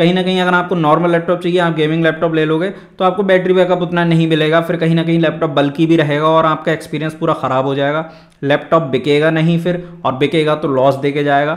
कहीं ना कहीं अगर आपको नॉर्मल लैपटॉप चाहिए आप गेमिंग लैपटॉप ले लोगे तो आपको बैटरी बैकअप उतना नहीं मिलेगा फिर कहीं ना कहीं लैपटॉप बल्कि भी रहेगा और आपका एक्सपीरियंस पूरा ख़राब हो जाएगा लैपटॉप बिकेगा नहीं फिर और बिकेगा तो लॉस दे के जाएगा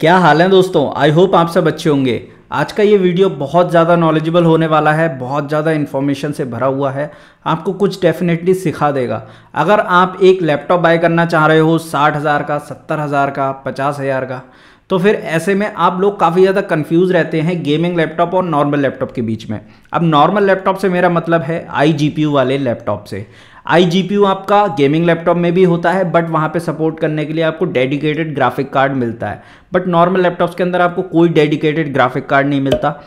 क्या हाल है दोस्तों आई होप आप सब अच्छे होंगे आज का ये वीडियो बहुत ज़्यादा नॉलेजेबल होने वाला है बहुत ज़्यादा इन्फॉर्मेशन से भरा हुआ है आपको कुछ डेफिनेटली सिखा देगा अगर आप एक लैपटॉप बाय करना चाह रहे हो साठ हज़ार का सत्तर हज़ार का पचास हज़ार का तो फिर ऐसे में आप लोग काफ़ी ज़्यादा कंफ्यूज रहते हैं गेमिंग लैपटॉप और नॉर्मल लैपटॉप के बीच में अब नॉर्मल लैपटॉप से मेरा मतलब है आई वाले लैपटॉप से आई आपका गेमिंग लैपटॉप में भी होता है बट वहाँ पे सपोर्ट करने के लिए आपको डेडिकेटेड ग्राफिक कार्ड मिलता है बट नॉर्मल लैपटॉप्स के अंदर आपको कोई डेडिकेटेड ग्राफिक कार्ड नहीं मिलता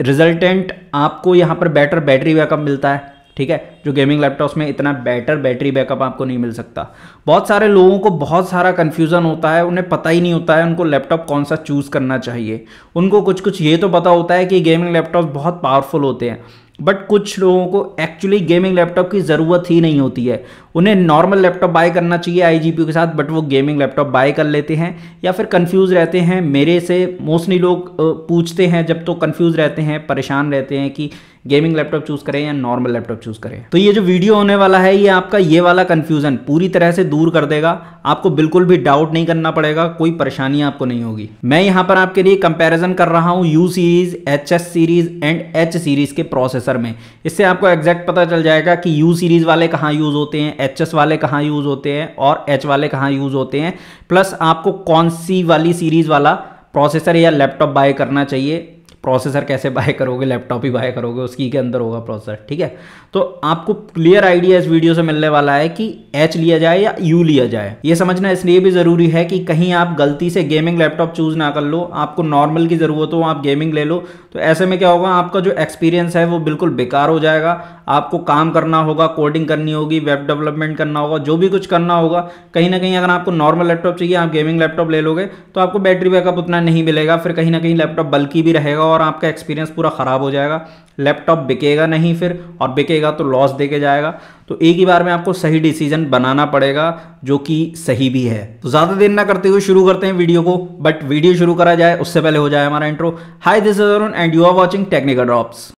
रिजल्टेंट आपको यहाँ पर बेटर बैटरी बैकअप मिलता है ठीक है जो गेमिंग लैपटॉप्स में इतना बेटर बैटरी बैकअप आपको नहीं मिल सकता बहुत सारे लोगों को बहुत सारा कन्फ्यूज़न होता है उन्हें पता ही नहीं होता है उनको लैपटॉप कौन सा चूज़ करना चाहिए उनको कुछ कुछ ये तो पता होता है कि गेमिंग लैपटॉप बहुत पावरफुल होते हैं बट कुछ लोगों को एक्चुअली गेमिंग लैपटॉप की ज़रूरत ही नहीं होती है उन्हें नॉर्मल लैपटॉप बाय करना चाहिए आई के साथ बट वो गेमिंग लैपटॉप बाय कर लेते हैं या फिर कन्फ्यूज़ रहते हैं मेरे से मोस्टली लोग पूछते हैं जब तो कन्फ्यूज़ रहते हैं परेशान रहते हैं कि गेमिंग लैपटॉप चूज करें या नॉर्मल लैपटॉप चूज करें तो ये जो वीडियो होने वाला है ये आपका ये वाला कन्फ्यूजन पूरी तरह से दूर कर देगा आपको बिल्कुल भी डाउट नहीं करना पड़ेगा कोई परेशानी आपको नहीं होगी मैं यहाँ पर आपके लिए कंपैरिजन कर रहा हूँ U series H S series and H series के प्रोसेसर में इससे आपको एग्जैक्ट पता चल जाएगा कि यू सीरीज वाले कहाँ यूज होते हैं एच एस वाले कहाँ यूज़ होते हैं और एच वाले कहाँ यूज़ होते हैं प्लस आपको कौन सी वाली सीरीज़ वाला प्रोसेसर या लैपटॉप बाय करना चाहिए प्रोसेसर कैसे बाय करोगे लैपटॉप ही बाय करोगे उसकी के अंदर होगा प्रोसेसर ठीक है तो आपको क्लियर आइडिया इस वीडियो से मिलने वाला है कि एच लिया जाए या यू लिया जाए ये समझना इसलिए भी ज़रूरी है कि कहीं आप गलती से गेमिंग लैपटॉप चूज़ ना कर लो आपको नॉर्मल की ज़रूरत हो आप गेमिंग ले लो तो ऐसे में क्या होगा आपका जो एक्सपीरियंस है वो बिल्कुल बेकार हो जाएगा आपको काम करना होगा कोडिंग करनी होगी वेब डेवलपमेंट करना होगा जो भी कुछ करना होगा कहीं ना कहीं अगर आपको नॉर्मल लैपटॉप चाहिए आप गेमिंग लैपटॉप ले लोगे तो आपको बैटरी बैकअप उतना नहीं मिलेगा फिर कहीं ना कहीं लैपटॉप बल्कि भी रहेगा और आपका एक्सपीरियंस पूरा ख़राब हो जाएगा लैपटॉप बिकेगा नहीं फिर और बिकेगा तो लॉस दे के जाएगा तो एक ही बार में आपको सही डिसीजन बनाना पड़ेगा जो कि सही भी है तो ज़्यादा देर ना करते हुए शुरू करते हैं वीडियो को बट वीडियो शुरू करा जाए उससे पहले हो जाए हमारा intro hi this and you are watching technical drops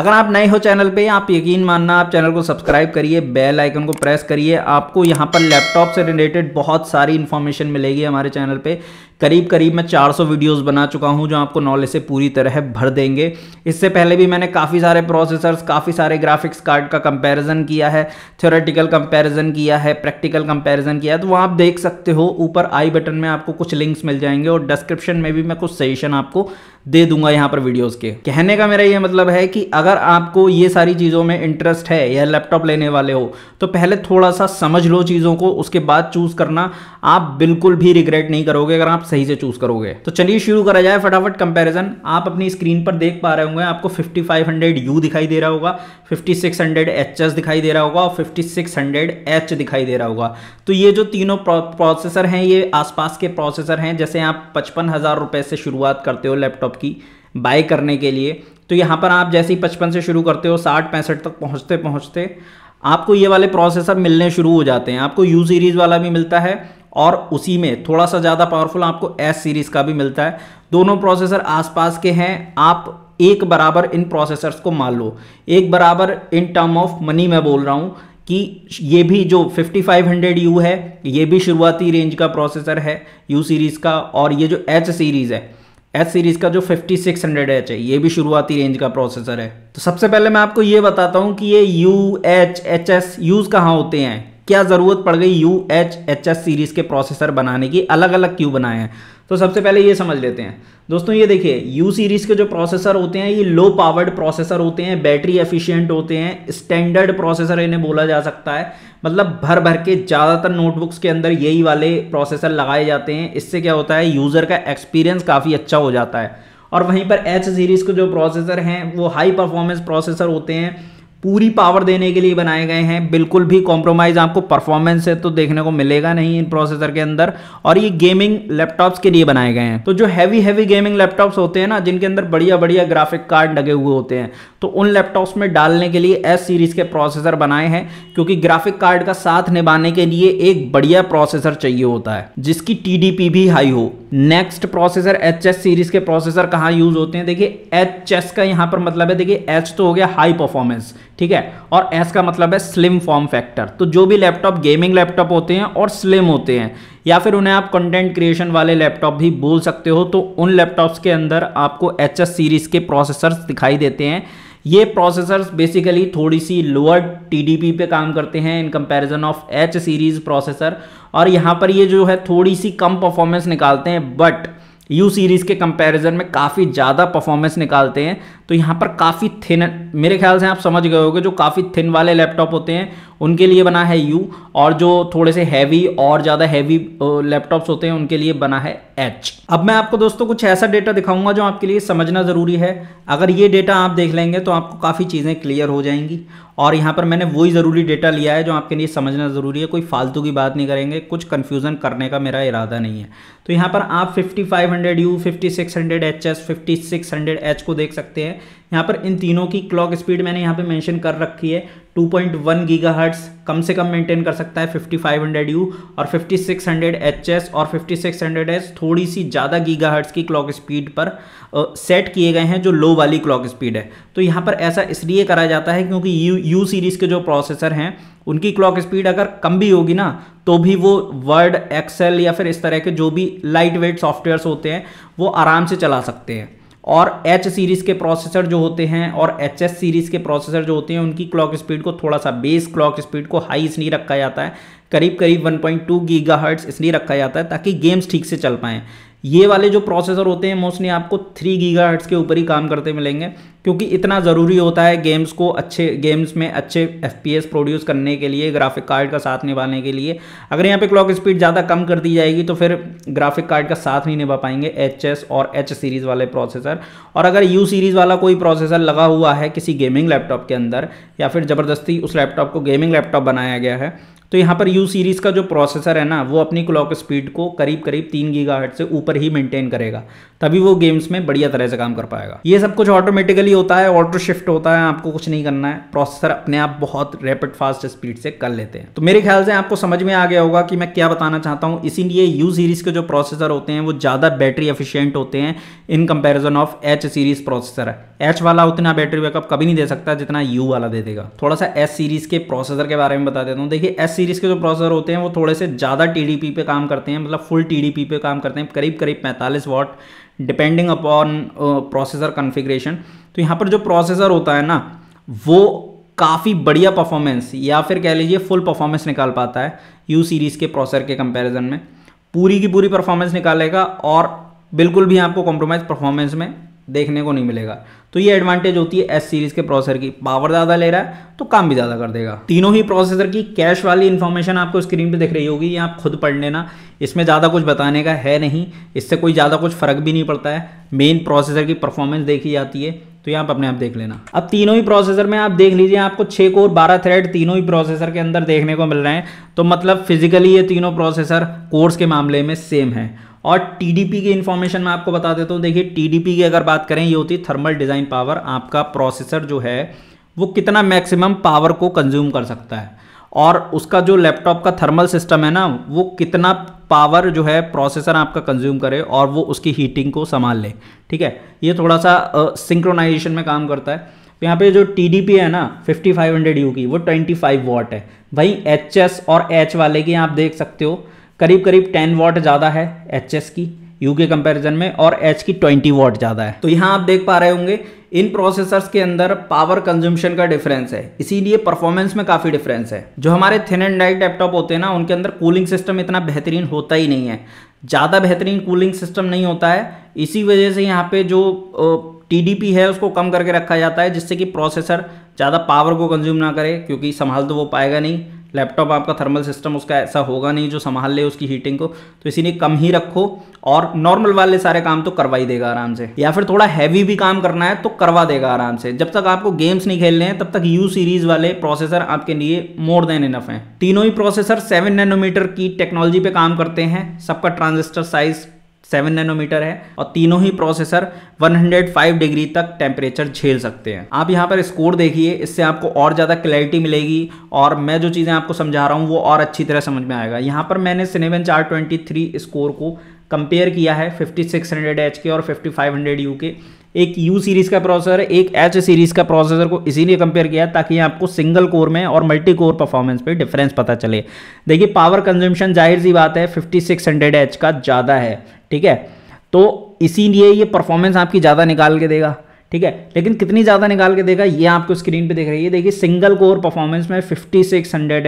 अगर आप नए हो चैनल पे आप यकीन मानना आप चैनल को सब्सक्राइब करिए बेल आइकन को प्रेस करिए आपको यहाँ पर लैपटॉप से रिलेटेड बहुत सारी इन्फॉर्मेशन मिलेगी हमारे चैनल पे करीब करीब मैं 400 वीडियोस बना चुका हूं जो आपको नॉलेज से पूरी तरह भर देंगे इससे पहले भी मैंने काफ़ी सारे प्रोसेसर्स काफ़ी सारे ग्राफिक्स कार्ड का कंपैरिजन किया है थ्योरेटिकल कंपैरिजन किया है प्रैक्टिकल कंपैरिजन किया है तो वो आप देख सकते हो ऊपर आई बटन में आपको कुछ लिंक्स मिल जाएंगे और डिस्क्रिप्शन में भी मैं कुछ सजेशन आपको दे दूंगा यहाँ पर वीडियोस के कहने का मेरा ये मतलब है कि अगर आपको ये सारी चीज़ों में इंटरेस्ट है या लैपटॉप लेने वाले हो तो पहले थोड़ा सा समझ लो चीज़ों को उसके बाद चूज़ करना आप बिल्कुल भी रिग्रेट नहीं करोगे अगर आप सही से चूज करोगे तो चलिए शुरू करा जाए फटाफट कंपैरिजन आप अपनी स्क्रीन पर देख पा रहे होंगे आपको यू दिखाई दे रहा होगा 5600HS दिखाई दे रहा होगा और 5600H दिखाई दे रहा होगा तो ये जो तीनों प्रोसेसर हैं ये आसपास के प्रोसेसर हैं जैसे आप पचपन हज़ार रुपये से शुरुआत करते हो लैपटॉप की बाय करने के लिए तो यहाँ पर आप जैसे ही पचपन से शुरू करते हो साठ पैंसठ तक पहुँचते पहुँचते आपको ये वाले प्रोसेसर मिलने शुरू हो जाते हैं आपको यू सीरीज़ वाला भी मिलता है और उसी में थोड़ा सा ज़्यादा पावरफुल आपको एस सीरीज़ का भी मिलता है दोनों प्रोसेसर आसपास के हैं आप एक बराबर इन प्रोसेसर्स को मान लो एक बराबर इन टर्म ऑफ मनी मैं बोल रहा हूँ कि ये भी जो 5500U है ये भी शुरुआती रेंज का प्रोसेसर है U सीरीज़ का और ये जो H सीरीज़ है एच सीरीज़ का जो 5600H है ये भी शुरुआती रेंज का प्रोसेसर है तो सबसे पहले मैं आपको ये बताता हूँ कि ये U H H S use कहाँ होते हैं क्या ज़रूरत पड़ गई U H H S series के प्रोसेसर बनाने की अलग अलग क्यों बनाए हैं तो सबसे पहले ये समझ लेते हैं दोस्तों ये देखिए यू सीरीज़ के जो प्रोसेसर होते हैं ये लो पावर्ड प्रोसेसर होते हैं बैटरी एफिशिएंट होते हैं स्टैंडर्ड प्रोसेसर इन्हें बोला जा सकता है मतलब भर भर के ज़्यादातर नोटबुक्स के अंदर यही वाले प्रोसेसर लगाए जाते हैं इससे क्या होता है यूज़र का एक्सपीरियंस काफ़ी अच्छा हो जाता है और वहीं पर एच सीरीज़ के जो प्रोसेसर हैं वो हाई परफॉर्मेंस प्रोसेसर होते हैं पूरी पावर देने के लिए बनाए गए हैं बिल्कुल भी कॉम्प्रोमाइज़ आपको परफॉर्मेंस है तो देखने को मिलेगा नहीं इन प्रोसेसर के अंदर और ये गेमिंग लैपटॉप्स के लिए बनाए गए हैं तो जो हैवी हैवी गेमिंग लैपटॉप्स होते हैं ना जिनके अंदर बढ़िया बढ़िया ग्राफिक कार्ड लगे हुए होते हैं तो उन लैपटॉप्स में डालने के लिए एस सीरीज़ के प्रोसेसर बनाए हैं क्योंकि ग्राफिक कार्ड का साथ निभाने के लिए एक बढ़िया प्रोसेसर चाहिए होता है जिसकी टी भी हाई हो नेक्स्ट प्रोसेसर एच सीरीज़ के प्रोसेसर कहाँ यूज़ होते हैं देखिए एच का यहाँ पर मतलब है देखिए एच तो हो गया हाई परफॉर्मेंस ठीक है और एस का मतलब है स्लिम फॉर्म फैक्टर तो जो भी लैपटॉप गेमिंग लैपटॉप होते हैं और स्लिम होते हैं या फिर उन्हें आप कंटेंट क्रिएशन वाले लैपटॉप भी बोल सकते हो तो उन लैपटॉप्स के अंदर आपको एच सीरीज़ के प्रोसेसर्स दिखाई देते हैं ये प्रोसेसर्स बेसिकली थोड़ी सी लोअर टीडीपी पे काम करते हैं in comparison of H series processor और यहाँ पर ये जो है थोड़ी सी कम परफॉर्मेंस निकालते हैं बट यू सीरीज़ के कंपैरिजन में काफ़ी ज़्यादा परफॉर्मेंस निकालते हैं तो यहाँ पर काफ़ी थिन मेरे ख्याल से आप समझ गए होगे जो काफ़ी थिन वाले लैपटॉप होते हैं उनके लिए बना है यू और जो थोड़े से हैवी और ज़्यादा हैवी लैपटॉप्स होते हैं उनके लिए बना है एच अब मैं आपको दोस्तों कुछ ऐसा डेटा दिखाऊंगा जो आपके लिए समझना ज़रूरी है अगर ये डेटा आप देख लेंगे तो आपको काफ़ी चीज़ें क्लियर हो जाएंगी और यहाँ पर मैंने वही ज़रूरी डेटा लिया है जो आपके लिए समझना ज़रूरी है कोई फालतू की बात नहीं करेंगे कुछ कन्फ्यूज़न करने का मेरा इरादा नहीं है तो यहाँ पर आप 5500 U 5600 HS 5600 H को देख सकते हैं यहाँ पर इन तीनों की क्लॉक स्पीड मैंने यहाँ पे मेंशन कर रखी है 2.1 पॉइंट कम से कम मेंटेन कर सकता है 5500U और 5600HS और 5600S थोड़ी सी ज़्यादा गीगा की क्लॉक स्पीड पर सेट किए गए हैं जो लो वाली क्लॉक स्पीड है तो यहाँ पर ऐसा इसलिए करा जाता है क्योंकि यू यू सीरीज़ के जो प्रोसेसर हैं उनकी क्लॉक स्पीड अगर कम भी होगी ना तो भी वो वर्ड एक्सेल या फिर इस तरह के जो भी लाइट वेट सॉफ्टवेयर होते हैं वो आराम से चला सकते हैं और एच सीरीज़ के प्रोसेसर जो होते हैं और एच एस सीरीज़ के प्रोसेसर जो होते हैं उनकी क्लॉक स्पीड को थोड़ा सा बेस क्लॉक स्पीड को हाई इसलिए रखा जाता है करीब करीब 1.2 हर्ट्स इसलिए रखा जाता है ताकि गेम्स ठीक से चल पाएँ ये वाले जो प्रोसेसर होते हैं मोस्टली आपको थ्री गीगा हर्ट्स के ऊपर ही काम करते मिलेंगे क्योंकि इतना ज़रूरी होता है गेम्स को अच्छे गेम्स में अच्छे एफ प्रोड्यूस करने के लिए ग्राफिक कार्ड का साथ निभाने के लिए अगर यहाँ पे क्लॉक स्पीड ज़्यादा कम कर दी जाएगी तो फिर ग्राफिक कार्ड का साथ नहीं निभा पाएंगे एच और एच सीरीज़ वाले प्रोसेसर और अगर यू सीरीज़ वाला कोई प्रोसेसर लगा हुआ है किसी गेमिंग लैपटॉप के अंदर या फिर ज़बरदस्ती उस लैपटॉप को गेमिंग लैपटॉप बनाया गया है तो यहाँ पर यू सीरीज़ का जो प्रोसेसर है ना वो अपनी क्लॉक स्पीड को करीब करीब तीन गीगा से ऊपर ही मेंटेन करेगा तभी वो गेम्स में बढ़िया तरह से काम कर पाएगा ये सब कुछ ऑटोमेटिकली होता है ऑटो शिफ्ट होता है आपको कुछ नहीं करना है प्रोसेसर अपने आप बहुत रैपिड फास्ट स्पीड से कर लेते हैं तो मेरे ख्याल से आपको समझ में आ गया होगा कि मैं क्या बताना चाहता हूँ इसीलिए यू सीरीज़ के जो प्रोसेसर होते हैं वो ज़्यादा बैटरी एफिशियंट होते हैं in comparison of H series processor है एच वाला उतना बैटरी बैकअप कभी नहीं दे सकता जितना यू वाला दे देगा थोड़ा सा एस सीरीज़ के प्रोसेसर के बारे में बता देता हूँ देखिए एस सीरीज़ के जो प्रोसेसर होते हैं वो थोड़े से ज़्यादा टी पे काम करते हैं मतलब फुल टी पे काम करते हैं करीब करीब पैंतालीस watt depending upon processor configuration तो यहाँ पर जो प्रोसेसर होता है ना वो काफ़ी बढ़िया परफॉर्मेंस या फिर कह लीजिए फुल परफॉर्मेंस निकाल पाता है यू सीरीज़ के प्रोसेसर के कंपैरिजन में पूरी की पूरी परफॉर्मेंस निकालेगा और बिल्कुल भी आपको कॉम्प्रोमाइज़ परफॉर्मेंस में देखने को नहीं मिलेगा तो ये एडवांटेज होती है एस सीरीज़ के प्रोसेसर की पावर ज़्यादा ले रहा है तो काम भी ज़्यादा कर देगा तीनों ही प्रोसेसर की कैश वाली इन्फॉर्मेशन आपको स्क्रीन पे दिख रही होगी या आप खुद पढ़ लेना इसमें ज़्यादा कुछ बताने का है नहीं इससे कोई ज़्यादा कुछ फ़र्क भी नहीं पड़ता है मेन प्रोसेसर की परफॉर्मेंस देखी जाती है तो यहाँ आप अपने आप देख लेना अब तीनों ही प्रोसेसर में आप देख लीजिए आपको छः कोर बारह थ्रेड तीनों ही प्रोसेसर के अंदर देखने को मिल रहे हैं तो मतलब फिजिकली ये तीनों प्रोसेसर कोर्स के मामले में सेम है और टीडीपी की इन्फॉर्मेशन मैं आपको बता देता हूँ देखिए टीडीपी की अगर बात करें ये होती है थर्मल डिज़ाइन पावर आपका प्रोसेसर जो है वो कितना मैक्सिमम पावर को कंज्यूम कर सकता है और उसका जो लैपटॉप का थर्मल सिस्टम है ना वो कितना पावर जो है प्रोसेसर आपका कंज्यूम करे और वो उसकी हीटिंग को संभाल ले ठीक है ये थोड़ा सा सिंक्रोनाइजेशन uh, में काम करता है तो यहाँ पे जो टी है ना 5500 यू की वो 25 वॉट है वहीं एच और एच वाले की आप देख सकते हो करीब करीब 10 वॉट ज़्यादा है एच की यू के कंपेरिजन में और एच की 20 वॉट ज़्यादा है तो यहाँ आप देख पा रहे होंगे इन प्रोसेसर्स के अंदर पावर कंज्यूमशन का डिफरेंस है इसीलिए परफॉर्मेंस में काफ़ी डिफरेंस है जो हमारे थिन एंड डाइट लैपटॉप होते हैं ना उनके अंदर कूलिंग सिस्टम इतना बेहतरीन होता ही नहीं है ज़्यादा बेहतरीन कूलिंग सिस्टम नहीं होता है इसी वजह से यहाँ पे जो टी है उसको कम करके रखा जाता है जिससे कि प्रोसेसर ज़्यादा पावर को कंज्यूम ना करे क्योंकि संभाल तो वो पाएगा नहीं लैपटॉप आपका थर्मल सिस्टम उसका ऐसा होगा नहीं जो संभाल ले उसकी हीटिंग को तो इसीलिए कम ही रखो और नॉर्मल वाले सारे काम तो करवा ही देगा आराम से या फिर थोड़ा हैवी भी काम करना है तो करवा देगा आराम से जब तक आपको गेम्स नहीं खेलने हैं तब तक यू सीरीज वाले प्रोसेसर आपके लिए मोर देन इनफ हैं तीनों ही प्रोसेसर सेवन नैनोमीटर की टेक्नोलॉजी पे काम करते हैं सबका ट्रांजिस्टर साइज सेवन नैनोमीटर है और तीनों ही प्रोसेसर 105 डिग्री तक टेम्परेचर झेल सकते हैं आप यहाँ पर स्कोर देखिए इससे आपको और ज़्यादा क्लैरिटी मिलेगी और मैं जो चीज़ें आपको समझा रहा हूँ वो और अच्छी तरह समझ में आएगा यहाँ पर मैंने सिनेवन चार स्कोर को कंपेयर किया है 5600 एच के और 5500 यू के एक यू सीरीज़ का प्रोसेसर है एक एच सीरीज़ का प्रोसेसर को इसीलिए कंपेयर किया ताकि आपको सिंगल कोर में और मल्टी कोर परफॉर्मेंस पे डिफरेंस पता चले देखिए पावर कंजम्पशन जाहिर सी बात है 5600 एच का ज़्यादा है ठीक है तो इसीलिए ये परफॉर्मेंस आपकी ज़्यादा निकाल के देगा ठीक है लेकिन कितनी ज़्यादा निकाल के देगा ये आपको स्क्रीन पर देख रही है देखिए सिंगल कोर परफॉर्मेंस में फिफ्टी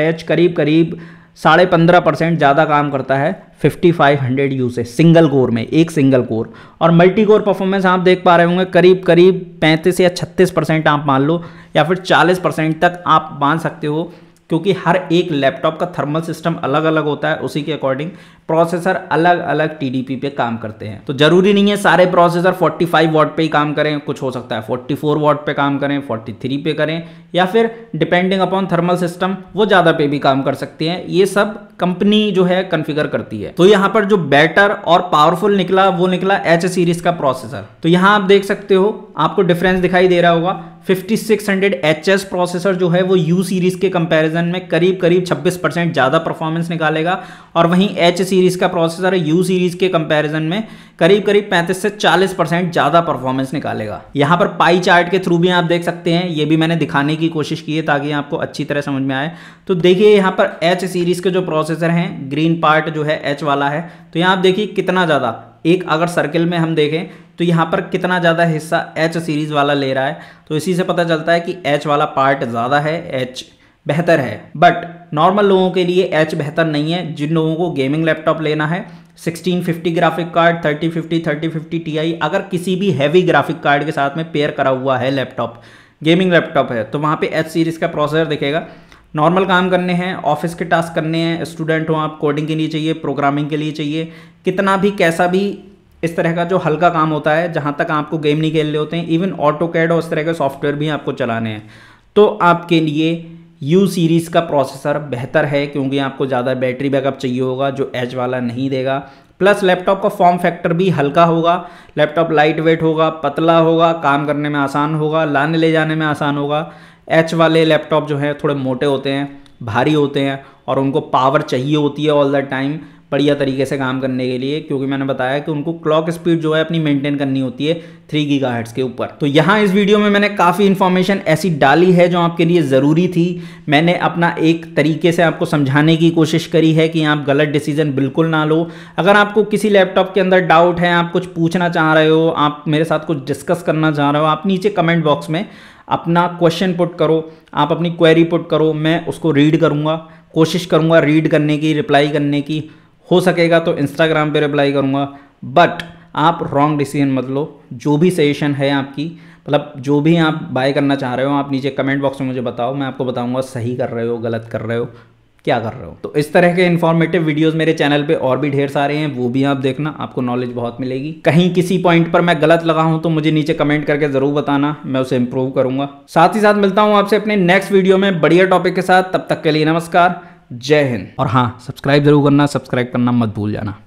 एच करीब करीब साढ़े पंद्रह परसेंट ज़्यादा काम करता है 5500 यू से सिंगल कोर में एक सिंगल कोर और मल्टी कोर परफॉर्मेंस आप देख पा रहे होंगे करीब करीब 35 या 36 परसेंट आप मान लो या फिर 40 परसेंट तक आप मान सकते हो क्योंकि हर एक लैपटॉप का थर्मल सिस्टम अलग अलग होता है उसी के अकॉर्डिंग प्रोसेसर अलग अलग टीडीपी पे काम करते हैं तो जरूरी नहीं है सारे प्रोसेसर 45 वॉट पर ही काम करें कुछ हो सकता है 44 वॉट पर काम करें 43 पे करें या फिर डिपेंडिंग अपॉन थर्मल सिस्टम वो ज़्यादा पे भी काम कर सकते हैं ये सब कंपनी जो है कन्फिगर करती है तो यहाँ पर जो बेटर और पावरफुल निकला वो निकला एच सीरीज का प्रोसेसर तो यहाँ आप देख सकते हो आपको डिफरेंस दिखाई दे रहा होगा 5600 प्रोसेसर जो है वो यू सीरीज के कंपैरिजन में करीब करीब 26 परसेंट ज़्यादा परफॉर्मेंस निकालेगा और वहीं एच सीरीज़ का प्रोसेसर है यू सीरीज़ के कंपैरिजन में करीब करीब 35 से 40 परसेंट ज़्यादा परफॉर्मेंस निकालेगा यहां पर पाई चार्ट के थ्रू भी आप देख सकते हैं ये भी मैंने दिखाने की कोशिश की है ताकि आपको अच्छी तरह समझ में आए तो देखिए यहां पर एच सीरीज़ के जो प्रोसेसर हैं ग्रीन पार्ट जो है एच वाला है तो यहां आप देखिए कितना ज़्यादा एक अगर सर्किल में हम देखें तो यहाँ पर कितना ज़्यादा हिस्सा एच सीरीज़ वाला ले रहा है तो इसी से पता चलता है कि एच वाला पार्ट ज़्यादा है एच बेहतर है बट नॉर्मल लोगों के लिए एच बेहतर नहीं है जिन लोगों को गेमिंग लैपटॉप लेना है 1650 ग्राफिक कार्ड 3050 3050 Ti अगर किसी भी हैवी ग्राफिक कार्ड के साथ में पेयर करा हुआ है लैपटॉप गेमिंग लैपटॉप है तो वहाँ पे एच सीरीज़ का प्रोसेसर दिखेगा नॉर्मल काम करने हैं ऑफिस के टास्क करने हैं स्टूडेंट हो आप कोडिंग के लिए चाहिए प्रोग्रामिंग के लिए चाहिए कितना भी कैसा भी इस तरह का जो हल्का काम होता है जहाँ तक आपको गेम नहीं खेलने होते हैं इवन ऑटो कैड और इस तरह के सॉफ्टवेयर भी आपको चलाने हैं तो आपके लिए यू सीरीज़ का प्रोसेसर बेहतर है क्योंकि आपको ज़्यादा बैटरी बैकअप चाहिए होगा जो एच वाला नहीं देगा प्लस लैपटॉप का फॉर्म फैक्टर भी हल्का होगा लैपटॉप लाइट वेट होगा पतला होगा काम करने में आसान होगा लाने ले जाने में आसान होगा एच वाले लैपटॉप जो हैं थोड़े मोटे होते हैं भारी होते हैं और उनको पावर चाहिए होती है ऑल द टाइम बढ़िया तरीके से काम करने के लिए क्योंकि मैंने बताया कि उनको क्लॉक स्पीड जो है अपनी मेंटेन करनी होती है थ्री गीगा के ऊपर तो यहाँ इस वीडियो में मैंने काफ़ी इन्फॉर्मेशन ऐसी डाली है जो आपके लिए ज़रूरी थी मैंने अपना एक तरीके से आपको समझाने की कोशिश करी है कि आप गलत डिसीजन बिल्कुल ना लो अगर आपको किसी लैपटॉप के अंदर डाउट है आप कुछ पूछना चाह रहे हो आप मेरे साथ कुछ डिस्कस करना चाह रहे हो आप नीचे कमेंट बॉक्स में अपना क्वेश्चन पुट करो आप अपनी क्वेरी पुट करो मैं उसको रीड करूँगा कोशिश करूँगा रीड करने की रिप्लाई करने की हो सकेगा तो इंस्टाग्राम पे रिप्लाई करूँगा बट आप रॉन्ग डिसीजन मत लो जो भी सजेशन है आपकी मतलब जो भी आप बाय करना चाह रहे हो आप नीचे कमेंट बॉक्स में मुझे बताओ मैं आपको बताऊँगा सही कर रहे हो गलत कर रहे हो क्या कर रहे हो तो इस तरह के इन्फॉर्मेटिव वीडियोस मेरे चैनल पे और भी ढेर सारे हैं वो भी आप देखना आपको नॉलेज बहुत मिलेगी कहीं किसी पॉइंट पर मैं गलत लगा हूं तो मुझे नीचे कमेंट करके जरूर बताना मैं उसे इंप्रूव करूंगा साथ ही साथ मिलता हूं आपसे अपने नेक्स्ट वीडियो में बढ़िया टॉपिक के साथ तब तक के लिए नमस्कार जय हिंद और हाँ सब्सक्राइब जरूर करना सब्सक्राइब करना मत भूल जाना